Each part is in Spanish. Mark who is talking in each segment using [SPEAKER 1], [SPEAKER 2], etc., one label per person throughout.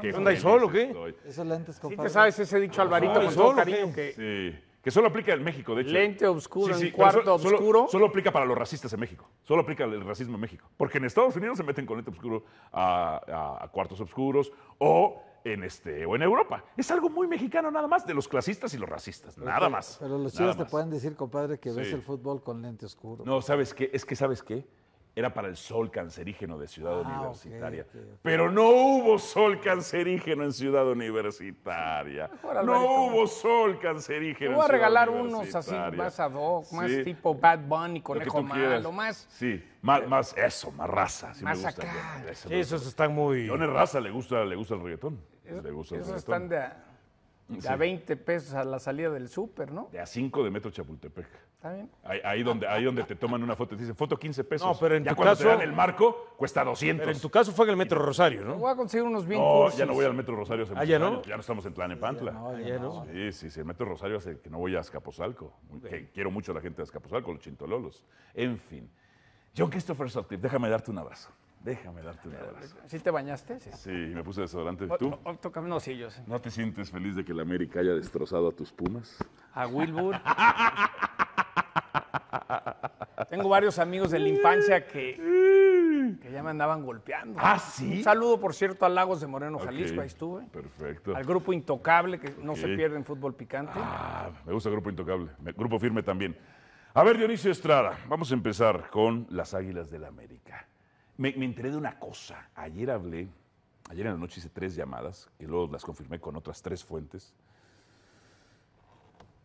[SPEAKER 1] ¿Qué onda y solo o
[SPEAKER 2] qué? Esos lentes ¿Sí te sabes ese dicho Alvarito con cariño que... Que solo aplica en México, de hecho. Lente oscuro, en cuarto solo, oscuro. Solo, aplica para los racistas en México. Solo aplica el racismo en México. Porque en Estados Unidos se meten con lente oscuro a, cuartos oscuros o en, este, o en Europa. Es algo muy mexicano nada más de los clasistas y los racistas. nada más. Pero los chicos te
[SPEAKER 1] pueden decir, compadre, que ves el fútbol con lente oscuro.
[SPEAKER 2] No, ¿sabes qué? Es que ¿sabes qué? era para el sol cancerígeno de Ciudad ah, Universitaria.
[SPEAKER 1] Pero no hubo sol
[SPEAKER 2] cancerígeno en Ciudad Universitaria. no hubo sol cancerígeno. Te voy a regalar unos así más ad hoc, más tipo Bad Bunny, Conejo Malo, más... Sí, más, más, eso, más raza. más acá. esos están muy... es Raza le gusta, le gusta el reggaetón. gusta esos están de... A, de a
[SPEAKER 3] 20 pesos a la salida del súper, ¿no? De a
[SPEAKER 2] 5 de Metro Chapultepec. Ahí, donde, ahí donde te toman una foto y te dicen foto 15 pesos. No, pero en ya tu caso, te el marco cuesta 200. en tu caso fue en
[SPEAKER 4] el Metro Rosario,
[SPEAKER 2] ¿no?
[SPEAKER 3] voy a conseguir unos bien No, ya no voy al Metro
[SPEAKER 2] Rosario hace ah, ya no? Ya no estamos en plan no, ya no. Sí, sí, sí. El Metro Rosario hace que no voy a Escaposalco quiero mucho a la gente de Escaposalco, los chintololos. En fin. John Christopher Sutcliffe, déjame darte un abrazo. Déjame
[SPEAKER 3] darte un abrazo. ¿Sí te bañaste? Sí,
[SPEAKER 2] me puse desodorante. ¿Tú? no, sí, yo ¿No te sientes feliz de que la América haya destrozado a tus pumas?
[SPEAKER 3] A Wilbur. Tengo varios amigos de la infancia que, que ya me andaban golpeando. ¿Ah, sí? saludo, por cierto, a Lagos de Moreno, Jalisco, ahí estuve. Perfecto. Al Grupo Intocable, que no se pierde en fútbol picante. Ah,
[SPEAKER 2] me gusta el Grupo Intocable, Grupo Firme también. A ver, Dionisio Estrada, vamos a empezar con las Águilas del la América. Me, me enteré de una cosa. Ayer hablé, ayer en la noche hice tres llamadas, y luego las confirmé con otras tres fuentes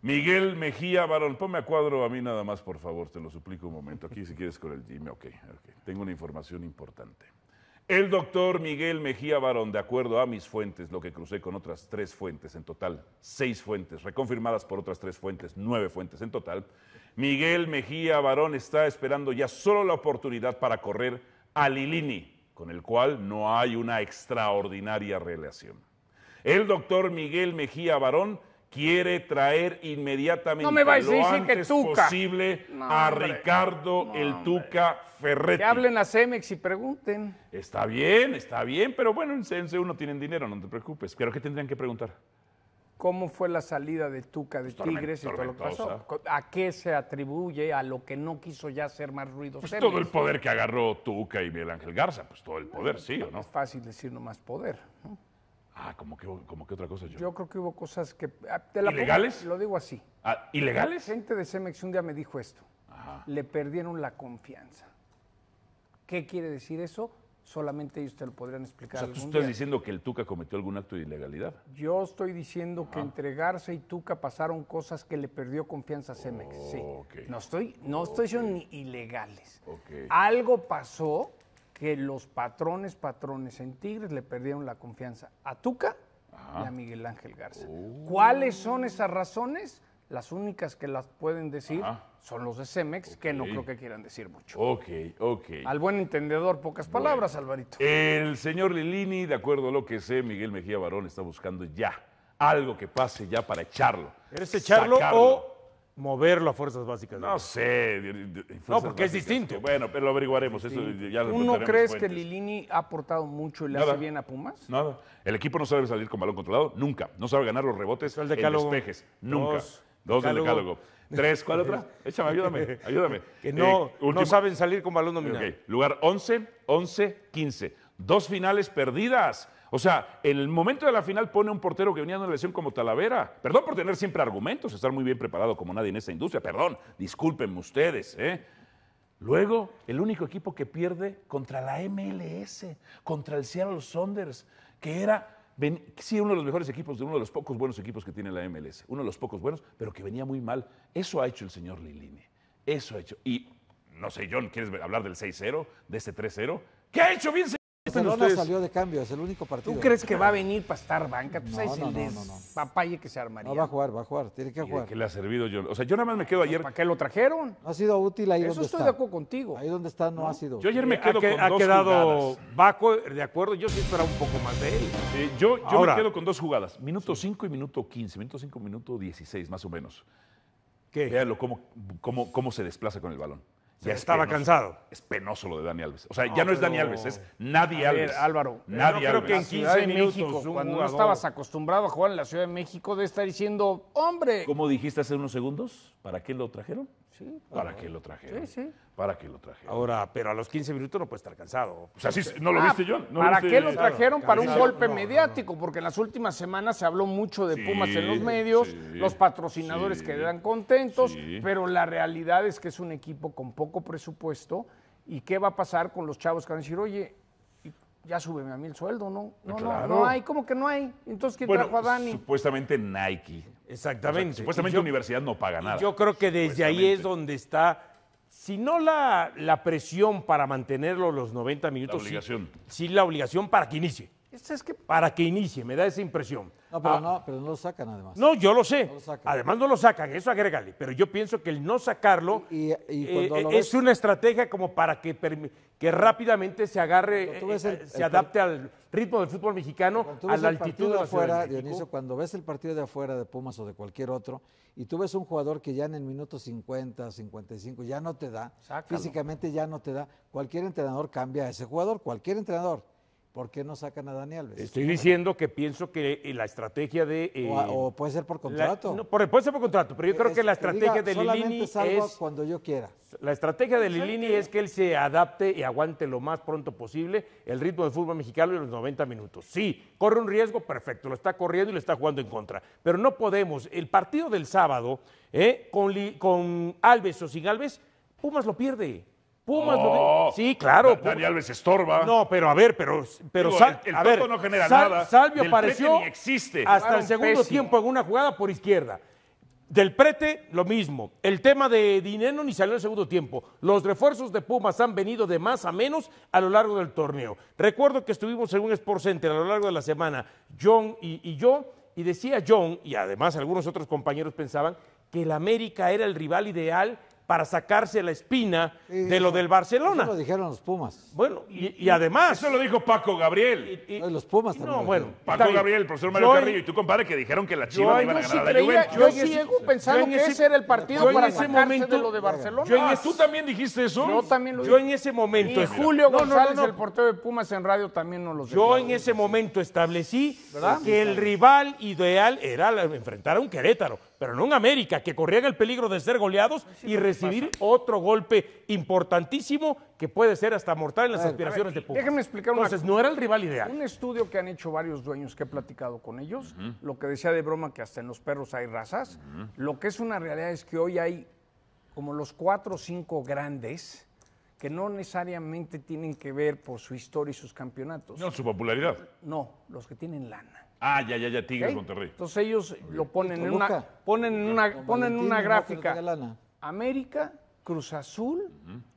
[SPEAKER 2] Miguel Mejía Barón, ponme a cuadro a mí nada más, por favor, te lo suplico un momento. Aquí si quieres con el Jimmy, okay, ok. Tengo una información importante. El doctor Miguel Mejía Barón, de acuerdo a mis fuentes, lo que crucé con otras tres fuentes, en total seis fuentes, reconfirmadas por otras tres fuentes, nueve fuentes en total, Miguel Mejía Barón está esperando ya solo la oportunidad para correr a Lilini, con el cual no hay una extraordinaria relación. El doctor Miguel Mejía Barón quiere traer inmediatamente lo antes posible a Ricardo el Tuca Ferretti. Que hablen
[SPEAKER 3] a Cemex y pregunten. Está
[SPEAKER 2] bien, está bien, pero bueno, en CNC no tienen dinero, no te preocupes. Pero ¿qué tendrían que preguntar?
[SPEAKER 3] ¿Cómo fue la salida de Tuca de pues Tigres y todo lo que pasó? ¿A qué se atribuye a lo que no quiso ya ser más ruido? Pues todo el poder
[SPEAKER 2] que agarró Tuca y Miguel Ángel Garza, pues todo el poder, sí o no. Es
[SPEAKER 3] fácil decir no más poder, ¿no?
[SPEAKER 2] Ah, como que, como que otra cosa.
[SPEAKER 3] Yo. yo creo que hubo cosas que... Ah, ¿Ilegales? lo digo así.
[SPEAKER 2] Ah, ¿Ilegales?
[SPEAKER 3] La gente de Cemex un día me dijo esto. Le perdieron la confianza. ¿Qué quiere decir eso? Solamente ellos te lo podrían explicar. O sea, tú estás diciendo
[SPEAKER 2] que el Tuca cometió algún acto de ilegalidad.
[SPEAKER 3] Yo estoy diciendo que entregarse Garza y Tuca pasaron cosas que le perdió confianza a Cemex. sí. No estoy, no estoy diciendo ni ilegales. Algo pasó que los patrones, patrones en Tigres le perdieron la confianza a Tuca y a Miguel Ángel Garza. Oh. ¿Cuáles son esas razones? Las únicas que las pueden decir son los de Cemex, que no creo que quieran decir mucho. Ok, ok. Al buen entendedor, pocas palabras, Alvarito.
[SPEAKER 2] El señor Lilini, de acuerdo a lo que sé, Miguel Mejía Barón está buscando ya algo que pase ya para echarlo.
[SPEAKER 4] ¿Eres echarlo o mover las fuerzas básicas.
[SPEAKER 2] No sé. No, porque es distinto. Bueno, pero lo averiguaremos. Eso ya ¿Uno crees que
[SPEAKER 3] Lilini ha aportado mucho y le hace bien a Pumas? Nada.
[SPEAKER 2] El equipo no sabe salir con balón controlado, nunca. No sabe ganar los rebotes el en despejes, nunca. Dos, de del decálogo. Tres, ¿cuál otra? Échame, ayúdame, ayúdame. que no, eh, no saben salir con balón dominado. Lugar 11, 11, 15. Dos finales perdidas o sea, en el momento de la final pone un portero que venía de una lesión como Talavera. Perdón por tener siempre argumentos, estar muy bien preparado como nadie en esta industria. Perdón, discúlpenme ustedes. ¿eh? Luego, el único equipo que pierde contra la MLS, contra el Seattle Saunders, que era sí, uno de los mejores equipos, de uno de los pocos buenos equipos que tiene la MLS. Uno de los pocos buenos, pero que venía muy mal. Eso ha hecho el señor Lilini. Eso ha hecho. Y no sé, John, ¿quieres hablar del 6-0, de ese 3-0? ¿Qué ha hecho bien, este Barcelona salió
[SPEAKER 1] de cambio, es el único partido. ¿Tú crees que va
[SPEAKER 3] a venir para estar banca? ¿Tú pues no, no, no, no, papaye que se armaría? No, va
[SPEAKER 4] a jugar, va a jugar, tiene que jugar. ¿Qué le ha servido yo? O sea, yo nada más me quedo ayer. ¿Para qué lo trajeron? ha sido útil ahí Eso donde está. Eso estoy de
[SPEAKER 1] acuerdo contigo. Ahí donde está no, ha sido. Yo ayer me quedo con ha dos quedado
[SPEAKER 4] Baco de acuerdo, yo sí esperaba un poco más de él. Eh, yo yo me quedo con dos jugadas,
[SPEAKER 2] minuto 5 y minuto 15, minuto 5, minuto 16 más o menos. ¿Qué? Véanlo cómo, cómo, cómo se desplaza con el balón ya estaba cansado. Es penoso lo de Dani Alves. O sea, ya no es Dani Alves, es nadie Alves. Álvaro, nadie yo creo que en 15 minutos, cuando no estabas
[SPEAKER 3] acostumbrado a jugar en la Ciudad de México, de estar diciendo, hombre. ¿Cómo dijiste hace unos
[SPEAKER 4] segundos? ¿Para qué lo trajeron? ¿Para qué lo trajeron? Sí, sí. ¿Para qué lo trajeron? Ahora, pero a los 15 minutos no puede estar cansado. no lo ah, viste, yo ¿Para qué lo trajeron? para un golpe
[SPEAKER 3] mediático, porque en las últimas semanas se habló mucho de Pumas en los medios, los patrocinadores quedan contentos, pero la realidad es que es un equipo con poco presupuesto. ¿Y qué va a pasar con los chavos que van a decir, oye, ya súbeme a mí el sueldo, ¿no? No, no, no hay, ¿cómo que no hay. Entonces, ¿quién trajo a Dani?
[SPEAKER 2] Supuestamente Nike. Exactamente. supuestamente universidad no paga
[SPEAKER 4] nada. Yo creo que desde ahí es donde está, si no la, la presión para mantenerlo los 90 minutos, sin la obligación para que inicie. Este es para que inicie, me da esa impresión. No, pero, ah.
[SPEAKER 1] no, pero no lo sacan además.
[SPEAKER 4] No, yo lo sé. además no lo sacan, eso agrégale. Pero yo pienso que el no sacarlo eh, eh, es una estrategia como para que, rápidamente se agarre, eh, se adapte al ritmo del fútbol mexicano, a la altitud de, afuera. De Dionisio,
[SPEAKER 1] cuando ves el partido de afuera de Pumas o de cualquier otro, y tú ves un jugador que ya en el minuto 50, 55 ya no te da, físicamente ya no te da, cualquier entrenador cambia a ese jugador, cualquier entrenador ¿Por qué no sacan a Dani Alves? Estoy diciendo
[SPEAKER 4] que pienso que eh, la estrategia de... Eh, o,
[SPEAKER 1] puede ser por contrato.
[SPEAKER 4] no, puede ser por contrato, pero yo eh, creo que la estrategia de Lilini es...
[SPEAKER 1] cuando yo quiera.
[SPEAKER 4] La estrategia de Lilini es que él se adapte y aguante lo más pronto posible el ritmo del fútbol mexicano en los 90 minutos. Sí, corre un riesgo, perfecto, lo está corriendo y lo está jugando en contra. Pero no podemos, el partido del sábado, con, con Alves o sin Alves, Pumas lo pierde.
[SPEAKER 1] Pumas Sí, claro. Daniel Alves estorba.
[SPEAKER 4] No, pero a ver, pero, pero el, el no genera nada. Salvio apareció existe. hasta el segundo tiempo en una jugada por izquierda. Del prete, lo mismo. El tema de dinero ni salió en el segundo tiempo. Los refuerzos de Pumas han venido de más a menos a lo largo del torneo. Recuerdo que estuvimos en un Sports Center a lo largo de la semana, John y, y yo, y decía John, y además algunos otros compañeros pensaban, que el América era el rival ideal para sacarse la espina de lo del Barcelona. Eso lo dijeron los Pumas. Bueno, y, además. Eso lo dijo Paco Gabriel. los Pumas también. No, bueno. Paco Gabriel, el profesor Mario Carrillo y tu compadre que dijeron que la chiva iba a ganar a la Yo, yo sigo pensando que ese, era el partido para ese de lo de Barcelona. Yo ah, ¿Tú también dijiste eso? Yo también lo dije. Yo en ese momento. Y Julio González, el
[SPEAKER 3] portero de Pumas en radio, también no lo dijo. Yo
[SPEAKER 4] en ese momento establecí que el rival ideal era enfrentar a un Querétaro pero no en América, que corrían el peligro de ser goleados y recibir otro golpe importantísimo que puede ser hasta mortal en las aspiraciones de Pumas. Déjenme explicar una Entonces, no era el rival ideal. Un
[SPEAKER 3] estudio que han hecho varios dueños que he platicado con ellos, lo que decía de broma que hasta en los perros hay razas, lo que es una realidad es que hoy hay como los cuatro o cinco grandes que no necesariamente tienen que ver por su historia y sus campeonatos. No, su popularidad. No, los que tienen lana. Ah, ya, ya, ya, Tigres Monterrey. Entonces ellos lo ponen en una, ponen en una, ponen una gráfica. América, Cruz Azul,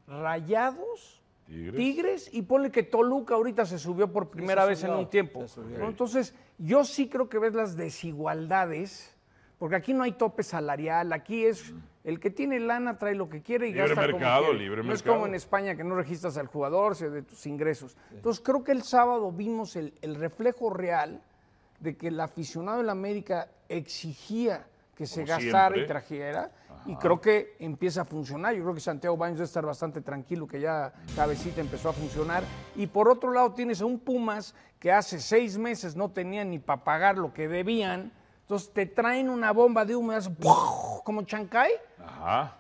[SPEAKER 3] Rayados, ¿Tigres? y ponle que Toluca ahorita se subió por primera vez en un tiempo. Entonces, yo sí creo que ves las desigualdades, porque aquí no hay tope salarial, aquí es el que tiene lana trae lo que quiere y libre gasta mercado, como no es como en España que no registras al jugador de tus ingresos. Entonces, creo que el sábado vimos el reflejo real de que el aficionado de la América exigía que se gastara y
[SPEAKER 4] trajera.
[SPEAKER 3] Y creo que empieza a funcionar. Yo creo que Santiago Baños debe estar bastante tranquilo, que ya cabecita empezó a funcionar. Y por otro lado tienes a un Pumas que hace seis meses no tenía ni para pagar lo que debían. Entonces te traen una bomba de humedad como Chancay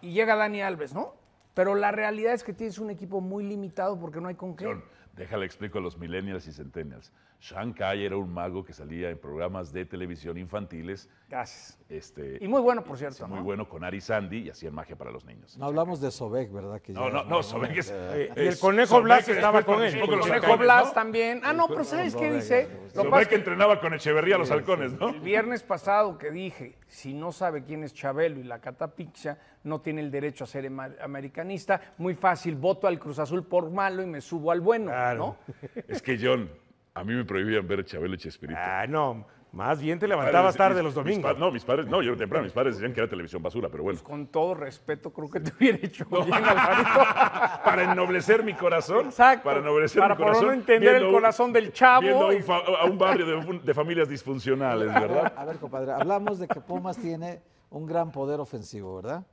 [SPEAKER 3] y llega Dani Alves, ¿no? Pero la realidad es que tienes un equipo muy limitado porque no hay con qué.
[SPEAKER 2] déjale explico a los millennials y centennials. Sean era un mago que salía en programas de televisión infantiles. Gracias. Este,
[SPEAKER 3] y muy bueno, por cierto. Muy
[SPEAKER 2] bueno con Ari Sandy y hacía magia para los niños. No
[SPEAKER 3] hablamos
[SPEAKER 1] de Sobek, ¿verdad? Que no, no, no, Sobek
[SPEAKER 2] es, eh, el conejo Blas estaba con él. El conejo Blas
[SPEAKER 3] también. Ah, no, pero ¿sabes qué dice? Sobek que entrenaba con Echeverría a los halcones, ¿no? El viernes pasado que dije, si no sabe quién es Chabelo y la Catapixa, no tiene el derecho a ser americanista. Muy fácil, voto al Cruz Azul por malo y me subo al bueno, claro.
[SPEAKER 2] ¿no? Es que John a mí me prohibían ver Chabelo y Chespirito. Ah, no. Más bien te levantabas tarde los domingos. no, mis padres, no, yo temprano, mis padres decían que era televisión basura, pero bueno. Pues
[SPEAKER 3] con todo respeto, creo que te hubiera hecho Para ennoblecer mi
[SPEAKER 2] corazón. Exacto. Para ennoblecer mi corazón. Para no entender el corazón del chavo. Viendo a un, barrio de, de, familias disfuncionales, ¿verdad?
[SPEAKER 1] A ver, compadre, hablamos de que Pumas tiene un gran poder ofensivo, ¿verdad?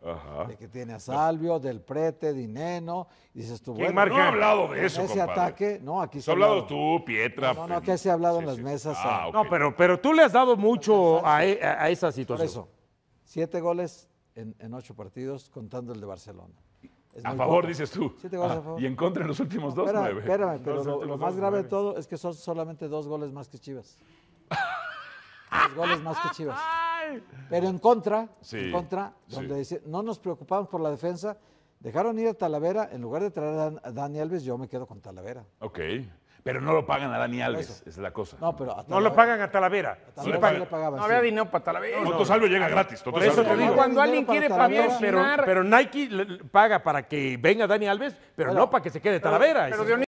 [SPEAKER 1] De que tiene a Salvio, del Prete, Dineno, dices tú, bueno, No ha hablado de eso, Ese ataque, no, aquí se ha hablado.
[SPEAKER 2] tú, Pietra. No, no, aquí se ha
[SPEAKER 1] hablado en las mesas. Ah, no, pero, pero tú le has dado mucho e, a, esa situación. eso, siete goles en, ocho partidos, contando el de Barcelona. a favor, dices tú. a ah, favor. Y en contra en los últimos dos, nueve. Espérame, pero lo, más grave de todo es que son solamente dos goles más que Chivas. dos goles más que Chivas. Pero en contra, en contra, donde dice, no nos preocupamos por la defensa, dejaron ir a Talavera, en lugar de traer a Dani Alves, yo me quedo con Talavera.
[SPEAKER 2] Ok. Pero no lo pagan a Dani Alves, es la cosa. No, pero no lo pagan
[SPEAKER 3] a Talavera. no, había dinero para Talavera. No,
[SPEAKER 4] salvo llega ah, gratis. eso Cuando alguien quiere pagar, pero, Nike paga para que venga Dani Alves, pero, no para que se quede Talavera.